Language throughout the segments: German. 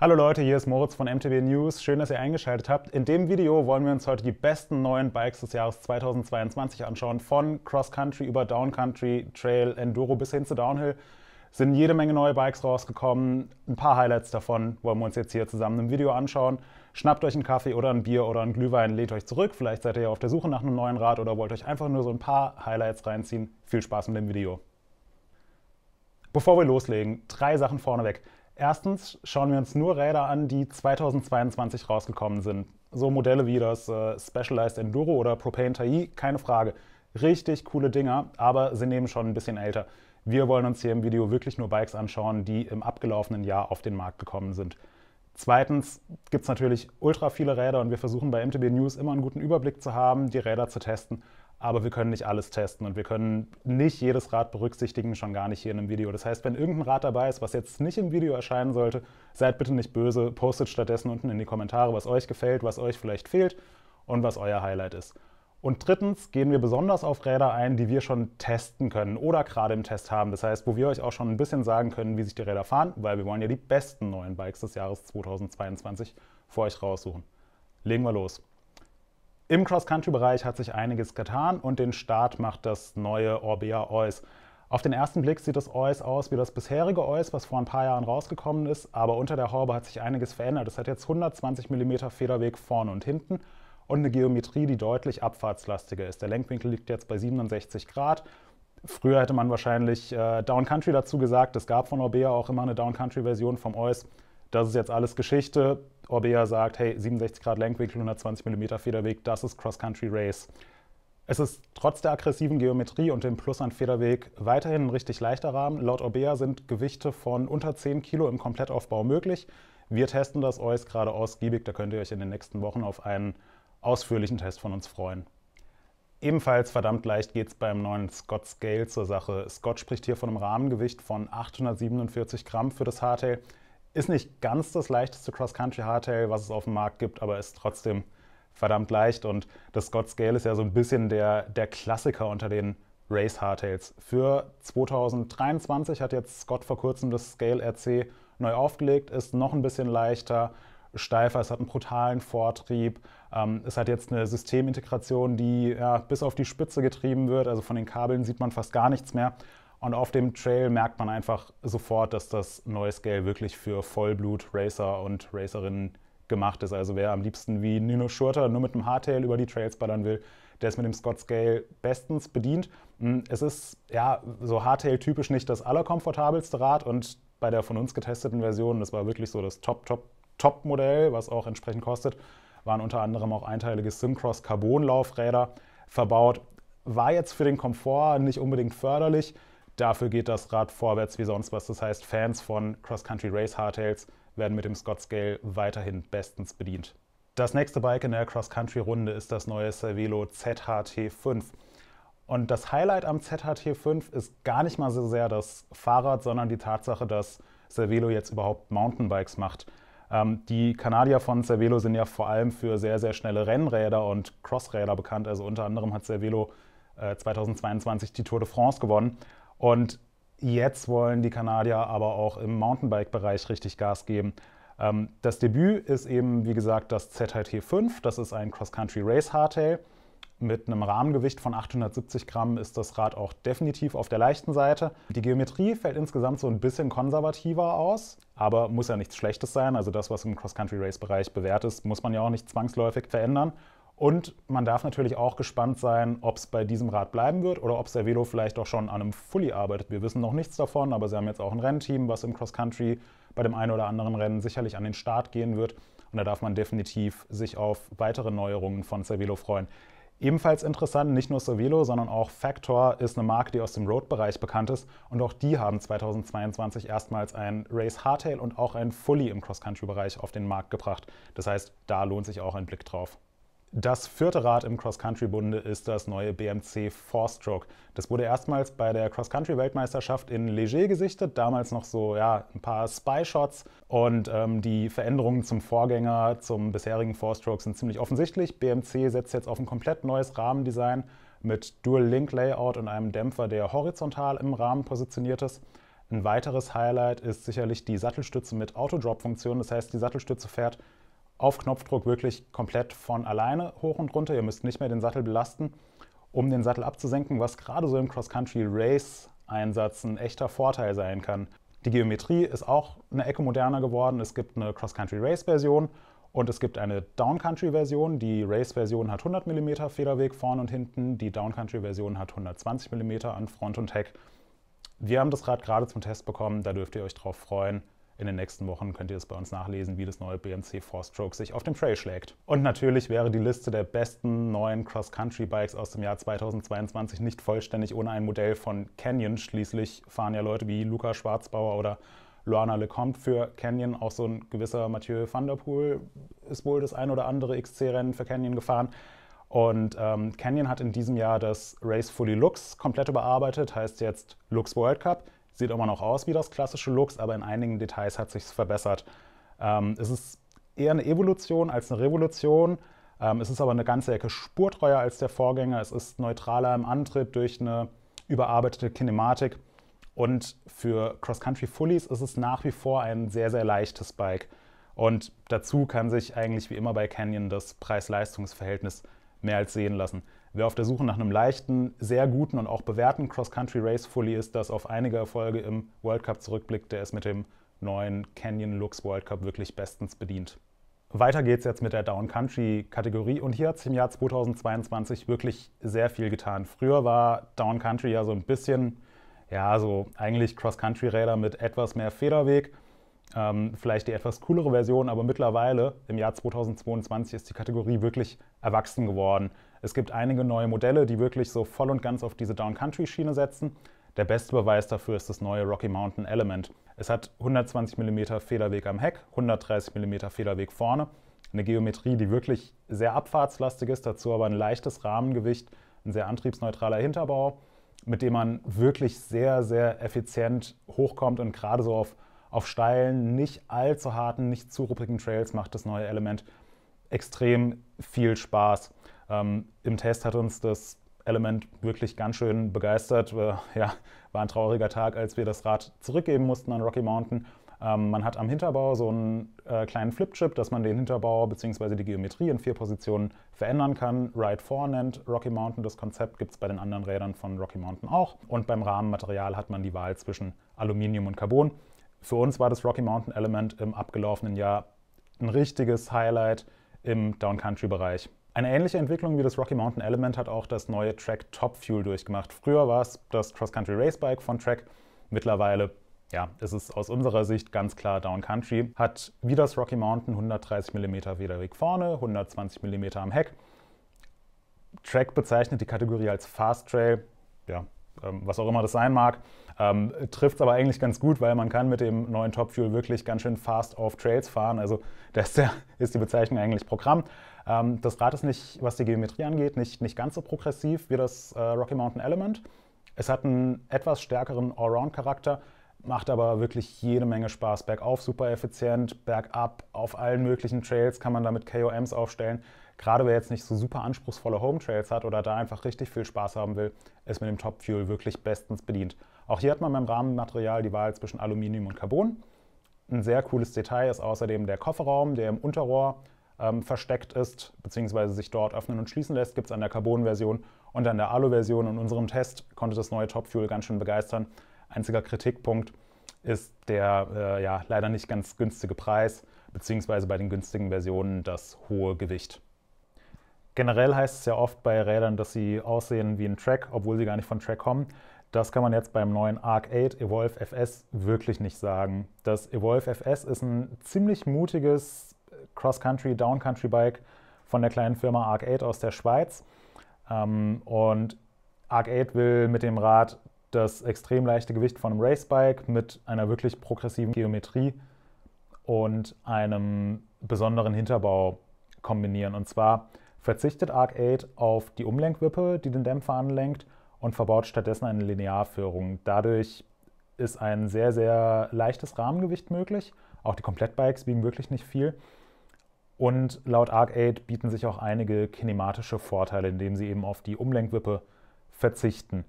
Hallo Leute, hier ist Moritz von MTB News. Schön, dass ihr eingeschaltet habt. In dem Video wollen wir uns heute die besten neuen Bikes des Jahres 2022 anschauen. Von Cross Country über Down Country, Trail, Enduro bis hin zu Downhill sind jede Menge neue Bikes rausgekommen. Ein paar Highlights davon wollen wir uns jetzt hier zusammen im Video anschauen. Schnappt euch einen Kaffee oder ein Bier oder einen Glühwein, lehnt euch zurück. Vielleicht seid ihr auf der Suche nach einem neuen Rad oder wollt euch einfach nur so ein paar Highlights reinziehen. Viel Spaß mit dem Video. Bevor wir loslegen, drei Sachen vorneweg. Erstens schauen wir uns nur Räder an, die 2022 rausgekommen sind. So Modelle wie das äh, Specialized Enduro oder Propane Tai, keine Frage. Richtig coole Dinger, aber sie nehmen schon ein bisschen älter. Wir wollen uns hier im Video wirklich nur Bikes anschauen, die im abgelaufenen Jahr auf den Markt gekommen sind. Zweitens gibt es natürlich ultra viele Räder und wir versuchen bei MTB News immer einen guten Überblick zu haben, die Räder zu testen aber wir können nicht alles testen und wir können nicht jedes Rad berücksichtigen, schon gar nicht hier in einem Video. Das heißt, wenn irgendein Rad dabei ist, was jetzt nicht im Video erscheinen sollte, seid bitte nicht böse, postet stattdessen unten in die Kommentare, was euch gefällt, was euch vielleicht fehlt und was euer Highlight ist. Und drittens gehen wir besonders auf Räder ein, die wir schon testen können oder gerade im Test haben. Das heißt, wo wir euch auch schon ein bisschen sagen können, wie sich die Räder fahren, weil wir wollen ja die besten neuen Bikes des Jahres 2022 für euch raussuchen. Legen wir los. Im Cross-Country-Bereich hat sich einiges getan und den Start macht das neue Orbea Eus. Auf den ersten Blick sieht das Eus aus wie das bisherige Eus, was vor ein paar Jahren rausgekommen ist, aber unter der Haube hat sich einiges verändert. Es hat jetzt 120 mm Federweg vorne und hinten und eine Geometrie, die deutlich abfahrtslastiger ist. Der Lenkwinkel liegt jetzt bei 67 Grad. Früher hätte man wahrscheinlich äh, Downcountry dazu gesagt. Es gab von Orbea auch immer eine Downcountry-Version vom Eus. Das ist jetzt alles Geschichte. Orbea sagt, hey, 67 Grad Lenkwinkel, 120 mm Federweg, das ist Cross-Country-Race. Es ist trotz der aggressiven Geometrie und dem Plus an Federweg weiterhin ein richtig leichter Rahmen. Laut Orbea sind Gewichte von unter 10 Kilo im Komplettaufbau möglich. Wir testen das euch gerade ausgiebig, da könnt ihr euch in den nächsten Wochen auf einen ausführlichen Test von uns freuen. Ebenfalls verdammt leicht geht es beim neuen Scott Scale zur Sache. Scott spricht hier von einem Rahmengewicht von 847 Gramm für das Hardtail. Ist nicht ganz das leichteste Cross-Country-Hardtail, was es auf dem Markt gibt, aber ist trotzdem verdammt leicht. Und das Scott Scale ist ja so ein bisschen der, der Klassiker unter den Race Hardtails. Für 2023 hat jetzt Scott vor kurzem das Scale RC neu aufgelegt, ist noch ein bisschen leichter, steifer, es hat einen brutalen Vortrieb, ähm, es hat jetzt eine Systemintegration, die ja, bis auf die Spitze getrieben wird, also von den Kabeln sieht man fast gar nichts mehr. Und auf dem Trail merkt man einfach sofort, dass das neue Scale wirklich für Vollblut-Racer und Racerinnen gemacht ist. Also wer am liebsten wie Nino Schurter nur mit einem Hardtail über die Trails ballern will, der ist mit dem Scott Scale bestens bedient. Hm, es ist ja so Hardtail-typisch nicht das allerkomfortabelste Rad und bei der von uns getesteten Version, das war wirklich so das Top, Top, Top-Modell, was auch entsprechend kostet, waren unter anderem auch einteilige Simcross Carbon-Laufräder verbaut. War jetzt für den Komfort nicht unbedingt förderlich. Dafür geht das Rad vorwärts wie sonst was. Das heißt, Fans von Cross-Country Race Hardtails werden mit dem Scott Scale weiterhin bestens bedient. Das nächste Bike in der Cross-Country-Runde ist das neue Cervelo ZHT5. Und das Highlight am ZHT5 ist gar nicht mal so sehr das Fahrrad, sondern die Tatsache, dass Cervelo jetzt überhaupt Mountainbikes macht. Ähm, die Kanadier von Cervelo sind ja vor allem für sehr, sehr schnelle Rennräder und Crossräder bekannt. Also unter anderem hat Cervelo äh, 2022 die Tour de France gewonnen. Und jetzt wollen die Kanadier aber auch im Mountainbike-Bereich richtig Gas geben. Ähm, das Debüt ist eben, wie gesagt, das ZHT 5. Das ist ein Cross-Country Race Hardtail. Mit einem Rahmengewicht von 870 Gramm ist das Rad auch definitiv auf der leichten Seite. Die Geometrie fällt insgesamt so ein bisschen konservativer aus, aber muss ja nichts Schlechtes sein. Also das, was im Cross-Country-Race-Bereich bewährt ist, muss man ja auch nicht zwangsläufig verändern. Und man darf natürlich auch gespannt sein, ob es bei diesem Rad bleiben wird oder ob Cervelo vielleicht auch schon an einem Fully arbeitet. Wir wissen noch nichts davon, aber sie haben jetzt auch ein Rennteam, was im Cross-Country bei dem einen oder anderen Rennen sicherlich an den Start gehen wird. Und da darf man definitiv sich auf weitere Neuerungen von Cervelo freuen. Ebenfalls interessant, nicht nur Cervelo, sondern auch Factor ist eine Marke, die aus dem Road-Bereich bekannt ist. Und auch die haben 2022 erstmals ein Race Hardtail und auch ein Fully im Cross-Country-Bereich auf den Markt gebracht. Das heißt, da lohnt sich auch ein Blick drauf. Das vierte Rad im Cross-Country-Bunde ist das neue BMC Four-Stroke. Das wurde erstmals bei der Cross-Country-Weltmeisterschaft in Leger gesichtet, damals noch so ja, ein paar Spy-Shots. Und ähm, die Veränderungen zum Vorgänger, zum bisherigen Four-Stroke sind ziemlich offensichtlich. BMC setzt jetzt auf ein komplett neues Rahmendesign mit Dual-Link-Layout und einem Dämpfer, der horizontal im Rahmen positioniert ist. Ein weiteres Highlight ist sicherlich die Sattelstütze mit Autodrop-Funktion. Das heißt, die Sattelstütze fährt auf Knopfdruck wirklich komplett von alleine hoch und runter. Ihr müsst nicht mehr den Sattel belasten, um den Sattel abzusenken, was gerade so im Cross-Country-Race-Einsatz ein echter Vorteil sein kann. Die Geometrie ist auch eine Ecke moderner geworden. Es gibt eine Cross-Country-Race-Version und es gibt eine Down-Country-Version. Die Race-Version hat 100 mm Federweg vorn und hinten, die Down-Country-Version hat 120 mm an Front und Heck. Wir haben das Rad gerade zum Test bekommen, da dürft ihr euch drauf freuen. In den nächsten Wochen könnt ihr es bei uns nachlesen, wie das neue BMC Four-Stroke sich auf dem Trail schlägt. Und natürlich wäre die Liste der besten neuen Cross-Country-Bikes aus dem Jahr 2022 nicht vollständig ohne ein Modell von Canyon. Schließlich fahren ja Leute wie Luca Schwarzbauer oder Luana Lecomte für Canyon. Auch so ein gewisser Mathieu van der Poel ist wohl das ein oder andere XC-Rennen für Canyon gefahren. Und ähm, Canyon hat in diesem Jahr das Race Fully Lux komplett überarbeitet, heißt jetzt Lux World Cup. Sieht immer noch aus wie das klassische Lux, aber in einigen Details hat sich verbessert. Ähm, es ist eher eine Evolution als eine Revolution. Ähm, es ist aber eine ganze Ecke spurtreuer als der Vorgänger. Es ist neutraler im Antritt durch eine überarbeitete Kinematik. Und für Cross-Country-Fullies ist es nach wie vor ein sehr, sehr leichtes Bike. Und dazu kann sich eigentlich wie immer bei Canyon das Preis-Leistungs-Verhältnis mehr als sehen lassen. Wer auf der Suche nach einem leichten, sehr guten und auch bewährten Cross-Country-Race-Fully ist, das auf einige Erfolge im World Cup zurückblickt, der ist mit dem neuen Canyon Lux World Cup wirklich bestens bedient. Weiter geht's jetzt mit der Down-Country-Kategorie und hier hat sich im Jahr 2022 wirklich sehr viel getan. Früher war Down-Country ja so ein bisschen, ja, so eigentlich Cross-Country-Räder mit etwas mehr Federweg, ähm, vielleicht die etwas coolere Version, aber mittlerweile im Jahr 2022 ist die Kategorie wirklich erwachsen geworden. Es gibt einige neue Modelle, die wirklich so voll und ganz auf diese downcountry schiene setzen. Der beste Beweis dafür ist das neue Rocky Mountain Element. Es hat 120 mm Federweg am Heck, 130 mm Federweg vorne. Eine Geometrie, die wirklich sehr abfahrtslastig ist, dazu aber ein leichtes Rahmengewicht, ein sehr antriebsneutraler Hinterbau, mit dem man wirklich sehr, sehr effizient hochkommt und gerade so auf, auf steilen, nicht allzu harten, nicht zu ruppigen Trails macht das neue Element extrem viel Spaß. Ähm, Im Test hat uns das Element wirklich ganz schön begeistert. Äh, ja, war ein trauriger Tag, als wir das Rad zurückgeben mussten an Rocky Mountain. Ähm, man hat am Hinterbau so einen äh, kleinen Flipchip, dass man den Hinterbau bzw. die Geometrie in vier Positionen verändern kann. Ride 4 nennt Rocky Mountain das Konzept, gibt es bei den anderen Rädern von Rocky Mountain auch. Und beim Rahmenmaterial hat man die Wahl zwischen Aluminium und Carbon. Für uns war das Rocky Mountain Element im abgelaufenen Jahr ein richtiges Highlight im Downcountry-Bereich. Eine ähnliche Entwicklung wie das Rocky Mountain Element hat auch das neue Track Top Fuel durchgemacht. Früher war es das Cross-Country Race Bike von Track, mittlerweile ja, es aus unserer Sicht ganz klar Down Country. Hat wie das Rocky Mountain 130 mm Federweg vorne, 120 mm am Heck. Track bezeichnet die Kategorie als Fast Trail, ja, ähm, was auch immer das sein mag. Ähm, Trifft es aber eigentlich ganz gut, weil man kann mit dem neuen Top Fuel wirklich ganz schön fast auf Trails fahren. Also da ist die Bezeichnung eigentlich Programm. Ähm, das Rad ist nicht, was die Geometrie angeht, nicht, nicht ganz so progressiv wie das äh, Rocky Mountain Element. Es hat einen etwas stärkeren Allround-Charakter, macht aber wirklich jede Menge Spaß. Bergauf super effizient, bergab, auf allen möglichen Trails kann man damit KOMs aufstellen. Gerade wer jetzt nicht so super anspruchsvolle Home Trails hat oder da einfach richtig viel Spaß haben will, ist mit dem Top Fuel wirklich bestens bedient. Auch hier hat man beim Rahmenmaterial die Wahl zwischen Aluminium und Carbon. Ein sehr cooles Detail ist außerdem der Kofferraum, der im Unterrohr ähm, versteckt ist, beziehungsweise sich dort öffnen und schließen lässt, gibt es an der Carbon-Version und an der Alu-Version. In unserem Test konnte das neue Top Fuel ganz schön begeistern. Einziger Kritikpunkt ist der äh, ja, leider nicht ganz günstige Preis, beziehungsweise bei den günstigen Versionen das hohe Gewicht. Generell heißt es ja oft bei Rädern, dass sie aussehen wie ein Track, obwohl sie gar nicht von Track kommen. Das kann man jetzt beim neuen Arc 8 Evolve FS wirklich nicht sagen. Das Evolve FS ist ein ziemlich mutiges Cross-Country, Down-Country-Bike von der kleinen Firma Arc 8 aus der Schweiz. Ähm, und Arc 8 will mit dem Rad das extrem leichte Gewicht von einem Racebike mit einer wirklich progressiven Geometrie und einem besonderen Hinterbau kombinieren. Und zwar verzichtet Arc 8 auf die Umlenkwippe, die den Dämpfer anlenkt, und verbaut stattdessen eine Linearführung. Dadurch ist ein sehr, sehr leichtes Rahmengewicht möglich. Auch die Komplettbikes wiegen wirklich nicht viel. Und laut arc bieten sich auch einige kinematische Vorteile, indem sie eben auf die Umlenkwippe verzichten.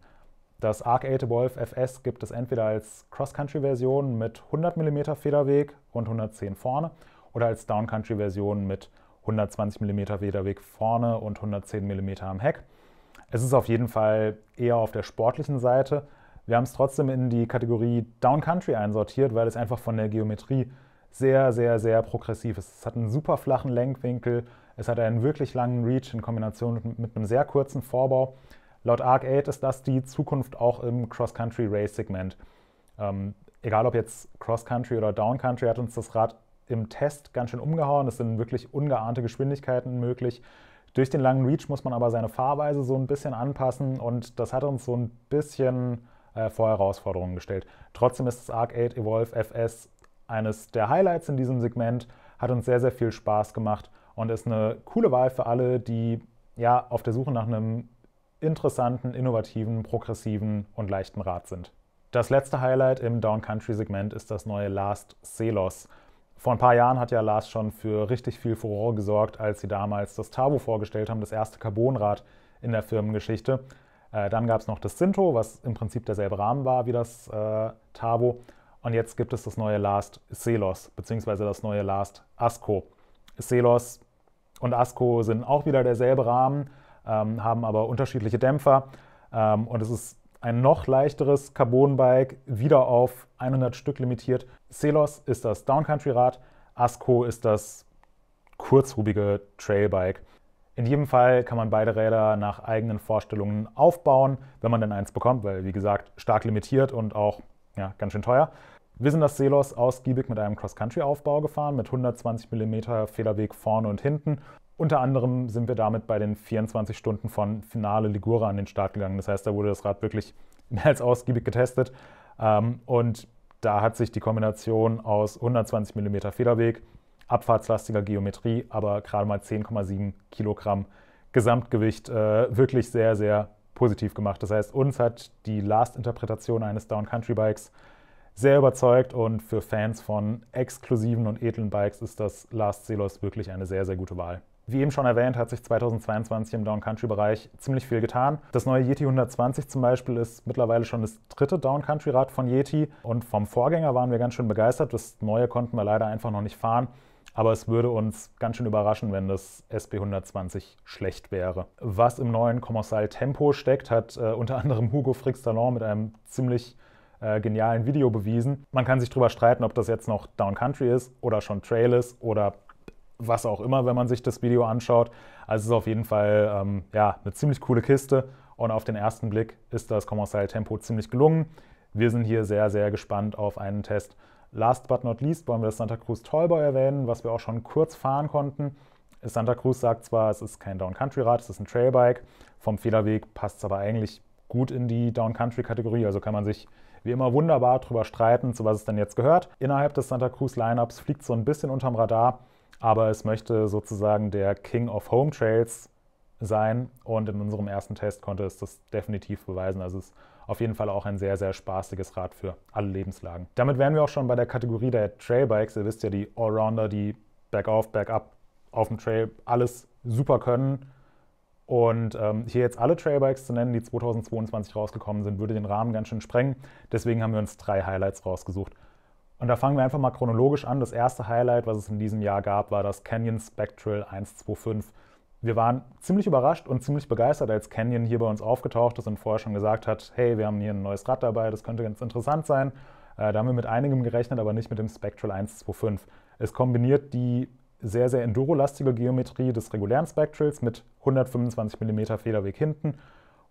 Das arc Evolve FS gibt es entweder als Cross-Country-Version mit 100 mm Federweg und 110 vorne oder als Down-Country-Version mit 120 mm Federweg vorne und 110 mm am Heck. Es ist auf jeden Fall eher auf der sportlichen Seite. Wir haben es trotzdem in die Kategorie Down Country einsortiert, weil es einfach von der Geometrie sehr, sehr, sehr progressiv ist. Es hat einen super flachen Lenkwinkel, es hat einen wirklich langen Reach in Kombination mit, mit einem sehr kurzen Vorbau. Laut Arc 8 ist das die Zukunft auch im Cross-Country-Race-Segment. Ähm, egal ob jetzt Cross-Country oder Down-Country, hat uns das Rad im Test ganz schön umgehauen. Es sind wirklich ungeahnte Geschwindigkeiten möglich. Durch den langen Reach muss man aber seine Fahrweise so ein bisschen anpassen und das hat uns so ein bisschen äh, vor Herausforderungen gestellt. Trotzdem ist das Arc 8 Evolve FS eines der Highlights in diesem Segment. Hat uns sehr, sehr viel Spaß gemacht und ist eine coole Wahl für alle, die ja auf der Suche nach einem interessanten, innovativen, progressiven und leichten Rad sind. Das letzte Highlight im Downcountry-Segment ist das neue Last Celos. Vor ein paar Jahren hat ja Last schon für richtig viel Furore gesorgt, als sie damals das Tabo vorgestellt haben, das erste Carbonrad in der Firmengeschichte. Äh, dann gab es noch das Cinto, was im Prinzip derselbe Rahmen war wie das äh, Tabo. Und jetzt gibt es das neue Last Selos, beziehungsweise das neue Last ASCO. Selos und ASCO sind auch wieder derselbe Rahmen, ähm, haben aber unterschiedliche Dämpfer. Ähm, und es ist ein noch leichteres Carbon-Bike, wieder auf 100 Stück limitiert. Selos ist das Downcountry-Rad, ASCO ist das kurzrubige Trailbike. In jedem Fall kann man beide Räder nach eigenen Vorstellungen aufbauen, wenn man denn eins bekommt, weil wie gesagt stark limitiert und auch ja, ganz schön teuer. Wir sind das Selos ausgiebig mit einem Cross-Country-Aufbau gefahren, mit 120 mm Federweg vorne und hinten. Unter anderem sind wir damit bei den 24 Stunden von Finale Ligure an den Start gegangen. Das heißt, da wurde das Rad wirklich mehr als ausgiebig getestet. Ähm, und da hat sich die Kombination aus 120 mm Federweg, abfahrtslastiger Geometrie, aber gerade mal 10,7 Kilogramm Gesamtgewicht äh, wirklich sehr, sehr positiv gemacht. Das heißt, uns hat die Last-Interpretation eines Down-Country-Bikes sehr überzeugt und für Fans von exklusiven und edlen Bikes ist das Last Celos wirklich eine sehr, sehr gute Wahl. Wie eben schon erwähnt, hat sich 2022 im Down-Country-Bereich ziemlich viel getan. Das neue Yeti 120 zum Beispiel ist mittlerweile schon das dritte Down-Country-Rad von Yeti und vom Vorgänger waren wir ganz schön begeistert. Das neue konnten wir leider einfach noch nicht fahren. Aber es würde uns ganz schön überraschen, wenn das SB 120 schlecht wäre. Was im neuen Commercial Tempo steckt, hat äh, unter anderem Hugo frick mit einem ziemlich äh, genialen Video bewiesen. Man kann sich darüber streiten, ob das jetzt noch Downcountry ist oder schon Trail ist oder was auch immer, wenn man sich das Video anschaut. Also es ist auf jeden Fall ähm, ja, eine ziemlich coole Kiste und auf den ersten Blick ist das Commercial Tempo ziemlich gelungen. Wir sind hier sehr, sehr gespannt auf einen Test. Last but not least wollen wir das Santa Cruz Tollboy erwähnen, was wir auch schon kurz fahren konnten. Santa Cruz sagt zwar, es ist kein Down-Country-Rad, es ist ein Trailbike. Vom Federweg passt es aber eigentlich gut in die Down-Country-Kategorie, also kann man sich wie immer wunderbar drüber streiten, zu was es denn jetzt gehört. Innerhalb des Santa Cruz Lineups fliegt so ein bisschen unterm Radar, aber es möchte sozusagen der King of Home Trails sein und in unserem ersten Test konnte es das definitiv beweisen. Also es ist auf jeden Fall auch ein sehr, sehr spaßiges Rad für alle Lebenslagen. Damit wären wir auch schon bei der Kategorie der Trailbikes. Ihr wisst ja, die Allrounder, die bergauf, bergab, auf dem Trail alles super können und ähm, hier jetzt alle Trailbikes zu nennen, die 2022 rausgekommen sind, würde den Rahmen ganz schön sprengen. Deswegen haben wir uns drei Highlights rausgesucht. Und da fangen wir einfach mal chronologisch an. Das erste Highlight, was es in diesem Jahr gab, war das Canyon Spectral 125. Wir waren ziemlich überrascht und ziemlich begeistert, als Canyon hier bei uns aufgetaucht ist und vorher schon gesagt hat, hey, wir haben hier ein neues Rad dabei, das könnte ganz interessant sein. Äh, da haben wir mit einigem gerechnet, aber nicht mit dem Spectral 125. Es kombiniert die sehr, sehr endurolastige Geometrie des regulären Spectrals mit 125 mm Federweg hinten,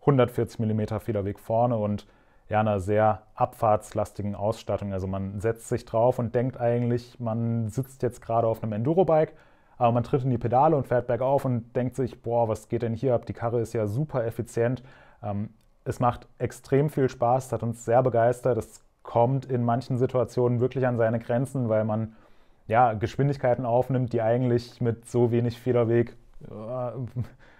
140 mm Federweg vorne und ja, einer sehr abfahrtslastigen Ausstattung. Also man setzt sich drauf und denkt eigentlich, man sitzt jetzt gerade auf einem Endurobike, aber man tritt in die Pedale und fährt bergauf und denkt sich, boah, was geht denn hier ab? Die Karre ist ja super effizient. Ähm, es macht extrem viel Spaß, es hat uns sehr begeistert. Es kommt in manchen Situationen wirklich an seine Grenzen, weil man ja, Geschwindigkeiten aufnimmt, die eigentlich mit so wenig Federweg äh,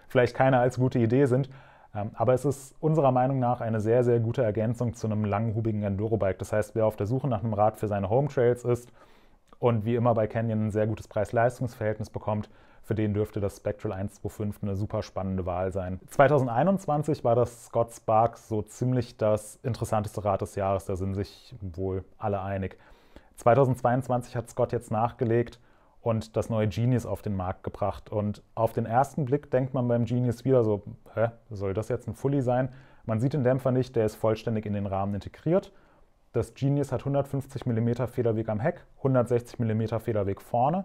vielleicht keine als gute Idee sind. Ähm, aber es ist unserer Meinung nach eine sehr, sehr gute Ergänzung zu einem langhubigen Enduro-Bike. Das heißt, wer auf der Suche nach einem Rad für seine Home Trails ist und wie immer bei Canyon ein sehr gutes Preis-Leistungs-Verhältnis bekommt, für den dürfte das Spectral 125 eine super spannende Wahl sein. 2021 war das Scott Spark so ziemlich das interessanteste Rad des Jahres, da sind sich wohl alle einig. 2022 hat Scott jetzt nachgelegt und das neue Genius auf den Markt gebracht. Und auf den ersten Blick denkt man beim Genius wieder so, hä, soll das jetzt ein Fully sein? Man sieht den Dämpfer nicht, der ist vollständig in den Rahmen integriert. Das Genius hat 150 mm Federweg am Heck, 160 mm Federweg vorne.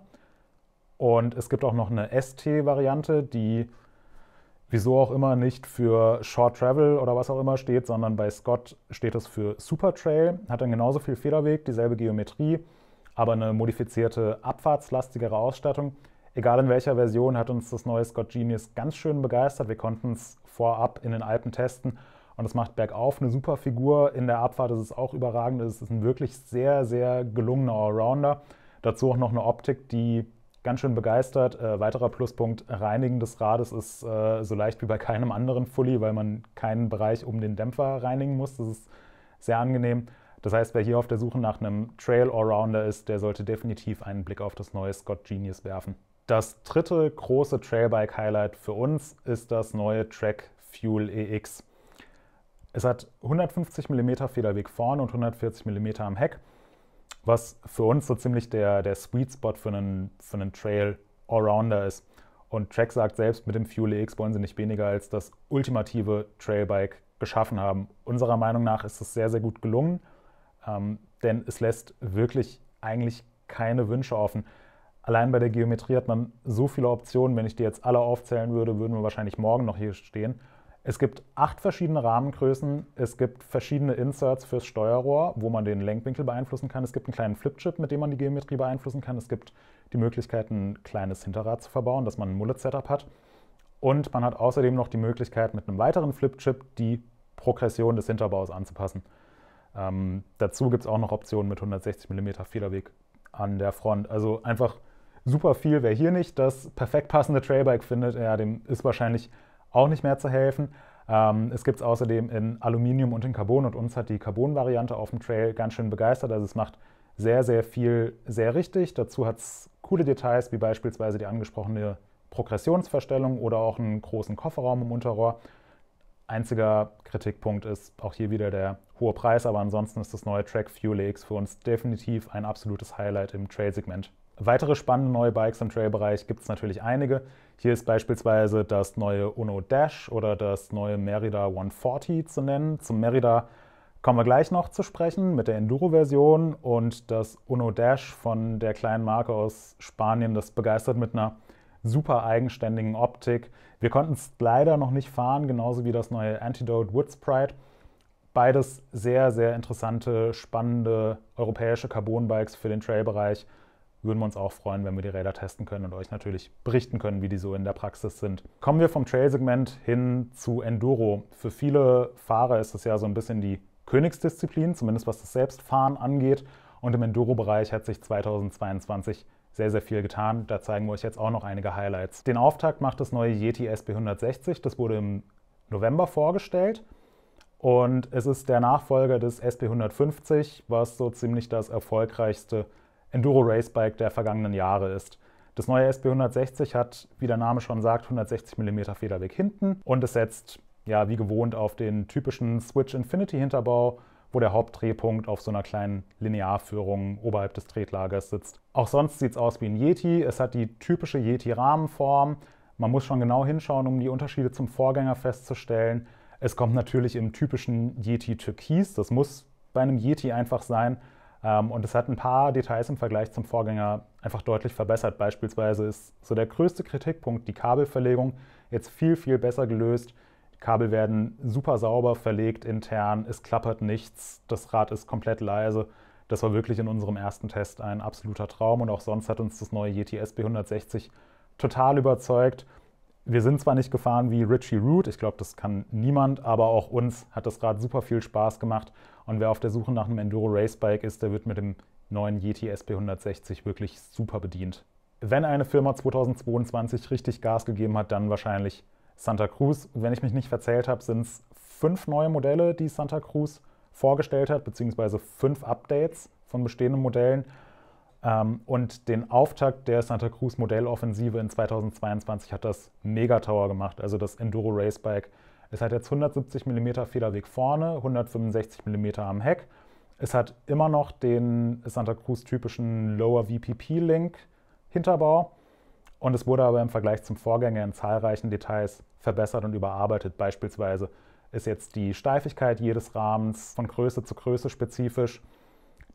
Und es gibt auch noch eine ST-Variante, die wieso auch immer nicht für Short Travel oder was auch immer steht, sondern bei Scott steht es für Super Trail, hat dann genauso viel Federweg, dieselbe Geometrie, aber eine modifizierte abfahrtslastigere Ausstattung. Egal in welcher Version hat uns das neue Scott Genius ganz schön begeistert. Wir konnten es vorab in den Alpen testen und es macht bergauf eine super Figur. In der Abfahrt ist es auch überragend. Es ist ein wirklich sehr, sehr gelungener Allrounder. Dazu auch noch eine Optik, die ganz schön begeistert. Äh, weiterer Pluspunkt, Reinigen des Rades ist äh, so leicht wie bei keinem anderen Fully, weil man keinen Bereich um den Dämpfer reinigen muss. Das ist sehr angenehm. Das heißt, wer hier auf der Suche nach einem Trail Allrounder ist, der sollte definitiv einen Blick auf das neue Scott Genius werfen. Das dritte große Trailbike-Highlight für uns ist das neue Track Fuel EX. Es hat 150 mm Federweg vorne und 140 mm am Heck was für uns so ziemlich der, der Sweet Spot für einen, für einen Trail Allrounder ist. Und Trek sagt selbst, mit dem Fuel EX wollen sie nicht weniger als das ultimative Trailbike geschaffen haben. Unserer Meinung nach ist es sehr, sehr gut gelungen, ähm, denn es lässt wirklich eigentlich keine Wünsche offen. Allein bei der Geometrie hat man so viele Optionen. Wenn ich die jetzt alle aufzählen würde, würden wir wahrscheinlich morgen noch hier stehen. Es gibt acht verschiedene Rahmengrößen, es gibt verschiedene Inserts fürs Steuerrohr, wo man den Lenkwinkel beeinflussen kann. Es gibt einen kleinen Flipchip, mit dem man die Geometrie beeinflussen kann. Es gibt die Möglichkeit, ein kleines Hinterrad zu verbauen, dass man ein Mullet-Setup hat. Und man hat außerdem noch die Möglichkeit, mit einem weiteren Flipchip die Progression des Hinterbaus anzupassen. Ähm, dazu gibt es auch noch Optionen mit 160 mm Federweg an der Front. Also einfach super viel. Wer hier nicht das perfekt passende Trailbike findet, ja, dem ist wahrscheinlich auch nicht mehr zu helfen. Ähm, es gibt es außerdem in Aluminium und in Carbon und uns hat die Carbon-Variante auf dem Trail ganz schön begeistert. Also es macht sehr, sehr viel sehr richtig. Dazu hat es coole Details, wie beispielsweise die angesprochene Progressionsverstellung oder auch einen großen Kofferraum im Unterrohr. Einziger Kritikpunkt ist auch hier wieder der hohe Preis, aber ansonsten ist das neue Track Fuel X für uns definitiv ein absolutes Highlight im Trail-Segment. Weitere spannende neue Bikes im Trailbereich gibt es natürlich einige. Hier ist beispielsweise das neue Uno Dash oder das neue Merida 140 zu nennen. Zum Merida kommen wir gleich noch zu sprechen mit der Enduro-Version und das Uno Dash von der kleinen Marke aus Spanien, das begeistert mit einer super eigenständigen Optik. Wir konnten es leider noch nicht fahren, genauso wie das neue Antidote Wood Sprite. Beides sehr, sehr interessante, spannende europäische Carbon-Bikes für den Trailbereich. bereich würden wir uns auch freuen, wenn wir die Räder testen können und euch natürlich berichten können, wie die so in der Praxis sind. Kommen wir vom Trail-Segment hin zu Enduro. Für viele Fahrer ist das ja so ein bisschen die Königsdisziplin, zumindest was das Selbstfahren angeht. Und im Enduro-Bereich hat sich 2022 sehr, sehr viel getan. Da zeigen wir euch jetzt auch noch einige Highlights. Den Auftakt macht das neue Yeti SB160. Das wurde im November vorgestellt. Und es ist der Nachfolger des SB150, was so ziemlich das erfolgreichste Enduro-Racebike der vergangenen Jahre ist. Das neue SB160 hat, wie der Name schon sagt, 160 mm Federweg hinten und es setzt, ja, wie gewohnt, auf den typischen Switch Infinity Hinterbau, wo der Hauptdrehpunkt auf so einer kleinen Linearführung oberhalb des Tretlagers sitzt. Auch sonst sieht es aus wie ein Yeti. Es hat die typische Yeti-Rahmenform. Man muss schon genau hinschauen, um die Unterschiede zum Vorgänger festzustellen. Es kommt natürlich im typischen Yeti Türkis. Das muss bei einem Yeti einfach sein. Ähm, und es hat ein paar Details im Vergleich zum Vorgänger einfach deutlich verbessert. Beispielsweise ist so der größte Kritikpunkt die Kabelverlegung jetzt viel, viel besser gelöst. Die Kabel werden super sauber verlegt intern, es klappert nichts, das Rad ist komplett leise. Das war wirklich in unserem ersten Test ein absoluter Traum und auch sonst hat uns das neue JTS b 160 total überzeugt wir sind zwar nicht gefahren wie Richie Root, ich glaube, das kann niemand, aber auch uns hat das Rad super viel Spaß gemacht. Und wer auf der Suche nach einem Enduro Race Bike ist, der wird mit dem neuen Yeti sp 160 wirklich super bedient. Wenn eine Firma 2022 richtig Gas gegeben hat, dann wahrscheinlich Santa Cruz. Wenn ich mich nicht verzählt habe, sind es fünf neue Modelle, die Santa Cruz vorgestellt hat, beziehungsweise fünf Updates von bestehenden Modellen. Ähm, und den Auftakt der Santa Cruz Modelloffensive in 2022 hat das Megatower gemacht, also das Enduro Racebike. Es hat jetzt 170 mm Federweg vorne, 165 mm am Heck. Es hat immer noch den Santa Cruz typischen Lower VPP Link Hinterbau und es wurde aber im Vergleich zum Vorgänger in zahlreichen Details verbessert und überarbeitet. Beispielsweise ist jetzt die Steifigkeit jedes Rahmens von Größe zu Größe spezifisch.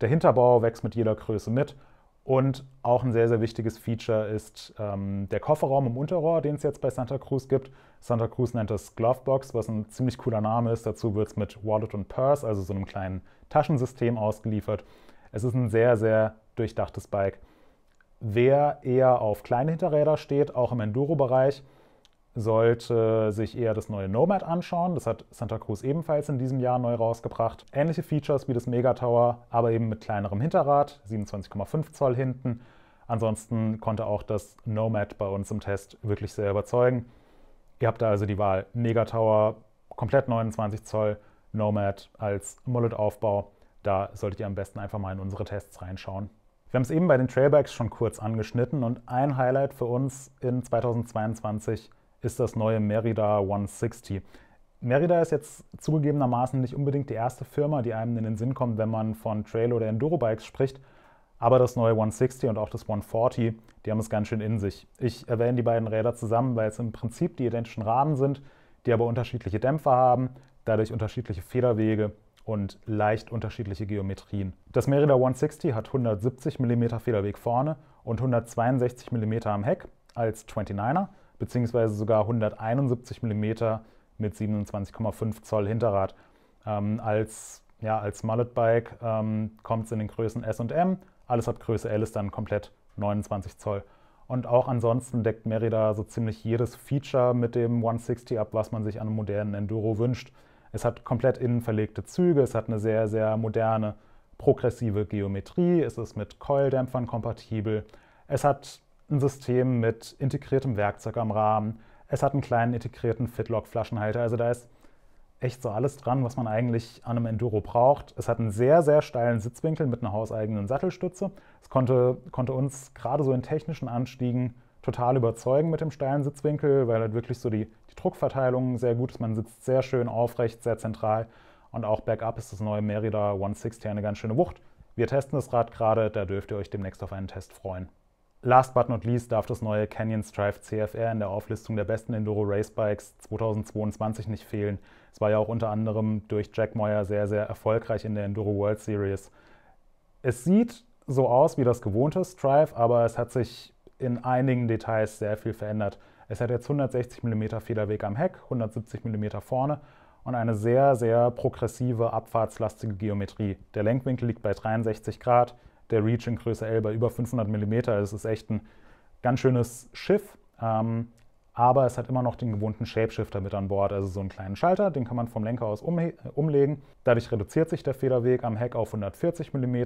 Der Hinterbau wächst mit jeder Größe mit und auch ein sehr, sehr wichtiges Feature ist ähm, der Kofferraum im Unterrohr, den es jetzt bei Santa Cruz gibt. Santa Cruz nennt das Glovebox, was ein ziemlich cooler Name ist. Dazu wird es mit Wallet und Purse, also so einem kleinen Taschensystem, ausgeliefert. Es ist ein sehr, sehr durchdachtes Bike. Wer eher auf kleine Hinterräder steht, auch im Enduro-Bereich, sollte sich eher das neue Nomad anschauen. Das hat Santa Cruz ebenfalls in diesem Jahr neu rausgebracht. Ähnliche Features wie das Megatower, aber eben mit kleinerem Hinterrad, 27,5 Zoll hinten. Ansonsten konnte auch das Nomad bei uns im Test wirklich sehr überzeugen. Ihr habt da also die Wahl Megatower, komplett 29 Zoll, Nomad als Mullet-Aufbau. Da solltet ihr am besten einfach mal in unsere Tests reinschauen. Wir haben es eben bei den Trailbikes schon kurz angeschnitten und ein Highlight für uns in 2022 ist das neue Merida 160. Merida ist jetzt zugegebenermaßen nicht unbedingt die erste Firma, die einem in den Sinn kommt, wenn man von Trail- oder Enduro-Bikes spricht. Aber das neue 160 und auch das 140, die haben es ganz schön in sich. Ich erwähne die beiden Räder zusammen, weil es im Prinzip die identischen Rahmen sind, die aber unterschiedliche Dämpfer haben, dadurch unterschiedliche Federwege und leicht unterschiedliche Geometrien. Das Merida 160 hat 170 mm Federweg vorne und 162 mm am Heck als 29er beziehungsweise sogar 171 mm mit 27,5 Zoll Hinterrad. Ähm, als, ja, als Mullet-Bike ähm, kommt es in den Größen S und M. Alles ab Größe L ist dann komplett 29 Zoll. Und auch ansonsten deckt Merida so ziemlich jedes Feature mit dem 160 ab, was man sich an einem modernen Enduro wünscht. Es hat komplett innen verlegte Züge, es hat eine sehr, sehr moderne, progressive Geometrie, es ist mit Coildämpfern kompatibel, es hat ein System mit integriertem Werkzeug am Rahmen. Es hat einen kleinen integrierten Fitlock-Flaschenhalter. Also da ist echt so alles dran, was man eigentlich an einem Enduro braucht. Es hat einen sehr, sehr steilen Sitzwinkel mit einer hauseigenen Sattelstütze. Es konnte, konnte uns gerade so in technischen Anstiegen total überzeugen mit dem steilen Sitzwinkel, weil halt wirklich so die, die Druckverteilung sehr gut ist. Man sitzt sehr schön aufrecht, sehr zentral. Und auch bergab ist das neue Merida 160 eine ganz schöne Wucht. Wir testen das Rad gerade, da dürft ihr euch demnächst auf einen Test freuen. Last but not least darf das neue Canyon Strive CFR in der Auflistung der besten Enduro Race Bikes 2022 nicht fehlen. Es war ja auch unter anderem durch Jack Moyer sehr, sehr erfolgreich in der Enduro World Series. Es sieht so aus wie das gewohnte Strive, aber es hat sich in einigen Details sehr viel verändert. Es hat jetzt 160 mm Federweg am Heck, 170 mm vorne und eine sehr, sehr progressive abfahrtslastige Geometrie. Der Lenkwinkel liegt bei 63 Grad, der Reach in Größe L bei über 500 mm. Also es ist echt ein ganz schönes Schiff, ähm, aber es hat immer noch den gewohnten Shapeshifter mit an Bord, also so einen kleinen Schalter, den kann man vom Lenker aus umlegen. Dadurch reduziert sich der Federweg am Heck auf 140 mm.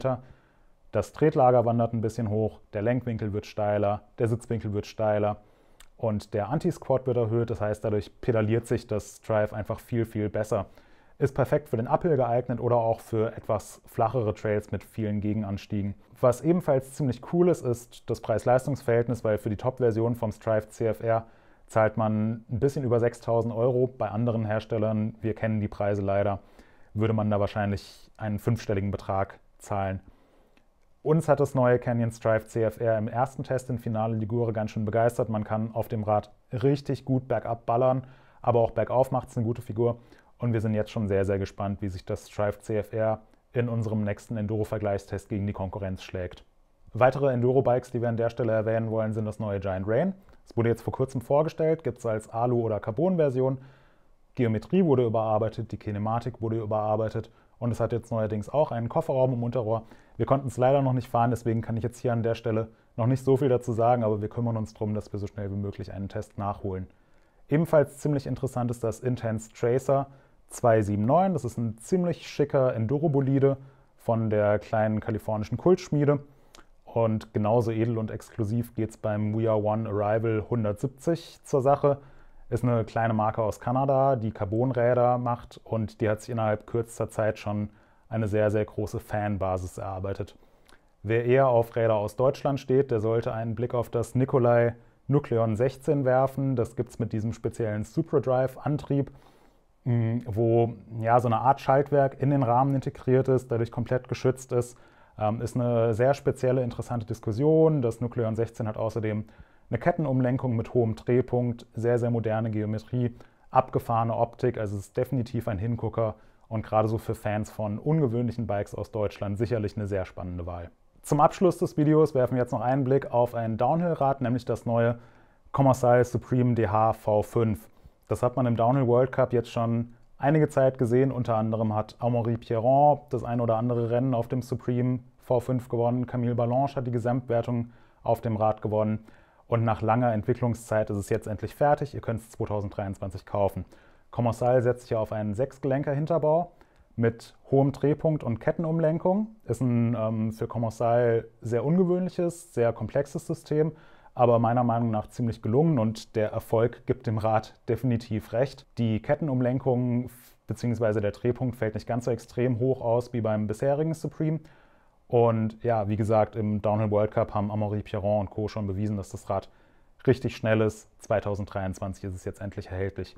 Das Tretlager wandert ein bisschen hoch, der Lenkwinkel wird steiler, der Sitzwinkel wird steiler und der Anti-Squat wird erhöht. Das heißt, dadurch pedaliert sich das Drive einfach viel, viel besser. Ist perfekt für den Uphill geeignet oder auch für etwas flachere Trails mit vielen Gegenanstiegen. Was ebenfalls ziemlich cool ist, ist das Preis-Leistungs-Verhältnis, weil für die Top-Version vom Strive CFR zahlt man ein bisschen über 6000 Euro. Bei anderen Herstellern, wir kennen die Preise leider, würde man da wahrscheinlich einen fünfstelligen Betrag zahlen. Uns hat das neue Canyon Strive CFR im ersten Test in Finale Ligure ganz schön begeistert. Man kann auf dem Rad richtig gut bergab ballern, aber auch bergauf macht es eine gute Figur. Und wir sind jetzt schon sehr, sehr gespannt, wie sich das Strive CFR in unserem nächsten Enduro-Vergleichstest gegen die Konkurrenz schlägt. Weitere Enduro-Bikes, die wir an der Stelle erwähnen wollen, sind das neue Giant Rain. Es wurde jetzt vor kurzem vorgestellt, gibt es als Alu- oder Carbon-Version. Geometrie wurde überarbeitet, die Kinematik wurde überarbeitet und es hat jetzt neuerdings auch einen Kofferraum im Unterrohr. Wir konnten es leider noch nicht fahren, deswegen kann ich jetzt hier an der Stelle noch nicht so viel dazu sagen, aber wir kümmern uns darum, dass wir so schnell wie möglich einen Test nachholen. Ebenfalls ziemlich interessant ist das Intense Tracer. 279. Das ist ein ziemlich schicker Endurobolide von der kleinen kalifornischen Kultschmiede. Und genauso edel und exklusiv geht es beim We Are One Arrival 170 zur Sache. Ist eine kleine Marke aus Kanada, die Carbonräder macht und die hat sich innerhalb kürzester Zeit schon eine sehr, sehr große Fanbasis erarbeitet. Wer eher auf Räder aus Deutschland steht, der sollte einen Blick auf das Nikolai Nucleon 16 werfen. Das gibt es mit diesem speziellen Superdrive-Antrieb. Mm, wo ja, so eine Art Schaltwerk in den Rahmen integriert ist, dadurch komplett geschützt ist. Ähm, ist eine sehr spezielle, interessante Diskussion. Das Nukleon 16 hat außerdem eine Kettenumlenkung mit hohem Drehpunkt, sehr, sehr moderne Geometrie, abgefahrene Optik. Also es ist definitiv ein Hingucker und gerade so für Fans von ungewöhnlichen Bikes aus Deutschland sicherlich eine sehr spannende Wahl. Zum Abschluss des Videos werfen wir jetzt noch einen Blick auf ein Downhill-Rad, nämlich das neue Commercial Supreme DH V5. Das hat man im Downhill World Cup jetzt schon einige Zeit gesehen. Unter anderem hat Amaury Pierron das ein oder andere Rennen auf dem Supreme V5 gewonnen. Camille Ballanche hat die Gesamtwertung auf dem Rad gewonnen. Und nach langer Entwicklungszeit ist es jetzt endlich fertig. Ihr könnt es 2023 kaufen. Commercial setzt sich auf einen Sechsgelenker-Hinterbau mit hohem Drehpunkt und Kettenumlenkung. Ist ein ähm, für Commercial sehr ungewöhnliches, sehr komplexes System aber meiner Meinung nach ziemlich gelungen und der Erfolg gibt dem Rad definitiv recht. Die Kettenumlenkung bzw. der Drehpunkt fällt nicht ganz so extrem hoch aus wie beim bisherigen Supreme. Und ja, wie gesagt, im Downhill World Cup haben Amaury Pierron und Co. schon bewiesen, dass das Rad richtig schnell ist. 2023 ist es jetzt endlich erhältlich.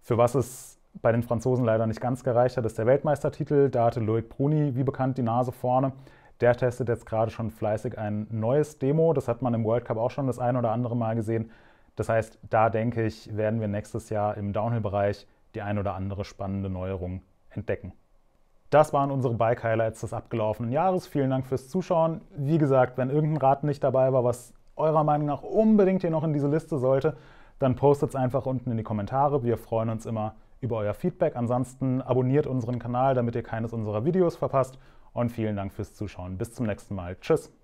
Für was es bei den Franzosen leider nicht ganz gereicht hat, ist der Weltmeistertitel. Da hatte Loic Bruni, wie bekannt, die Nase vorne. Der testet jetzt gerade schon fleißig ein neues Demo. Das hat man im World Cup auch schon das ein oder andere Mal gesehen. Das heißt, da denke ich, werden wir nächstes Jahr im Downhill-Bereich die ein oder andere spannende Neuerung entdecken. Das waren unsere Bike-Highlights des abgelaufenen Jahres. Vielen Dank fürs Zuschauen. Wie gesagt, wenn irgendein Rad nicht dabei war, was eurer Meinung nach unbedingt hier noch in diese Liste sollte, dann postet es einfach unten in die Kommentare. Wir freuen uns immer über euer Feedback. Ansonsten abonniert unseren Kanal, damit ihr keines unserer Videos verpasst und vielen Dank fürs Zuschauen. Bis zum nächsten Mal. Tschüss.